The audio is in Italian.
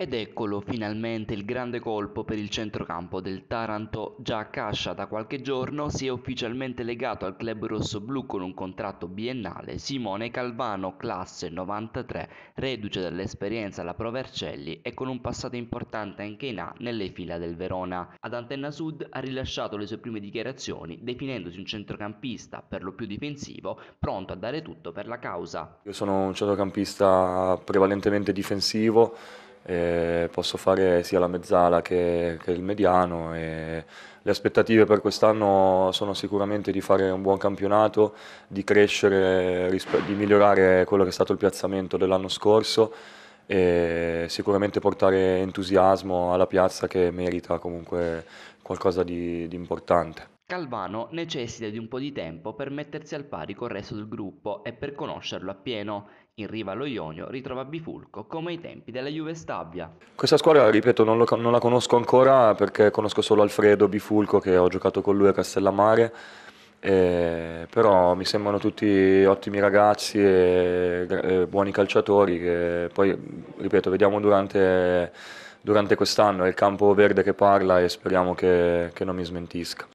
Ed eccolo finalmente il grande colpo per il centrocampo del Taranto, già a Cascia da qualche giorno si è ufficialmente legato al club rossoblù con un contratto biennale Simone Calvano, classe 93, reduce dall'esperienza alla Pro Vercelli e con un passato importante anche in A nelle fila del Verona. Ad Antenna Sud ha rilasciato le sue prime dichiarazioni definendosi un centrocampista per lo più difensivo, pronto a dare tutto per la causa. Io sono un centrocampista prevalentemente difensivo eh, posso fare sia la mezzala che, che il mediano. E le aspettative per quest'anno sono sicuramente di fare un buon campionato, di crescere, di migliorare quello che è stato il piazzamento dell'anno scorso e sicuramente portare entusiasmo alla piazza che merita comunque qualcosa di, di importante. Calvano necessita di un po' di tempo per mettersi al pari col resto del gruppo e per conoscerlo appieno. In riva allo Ionio ritrova Bifulco come ai tempi della Juve Stabia. Questa squadra, ripeto, non, lo, non la conosco ancora perché conosco solo Alfredo Bifulco che ho giocato con lui a Castellammare. Eh, però mi sembrano tutti ottimi ragazzi e, e buoni calciatori che poi ripeto vediamo durante, durante quest'anno è il campo verde che parla e speriamo che, che non mi smentisca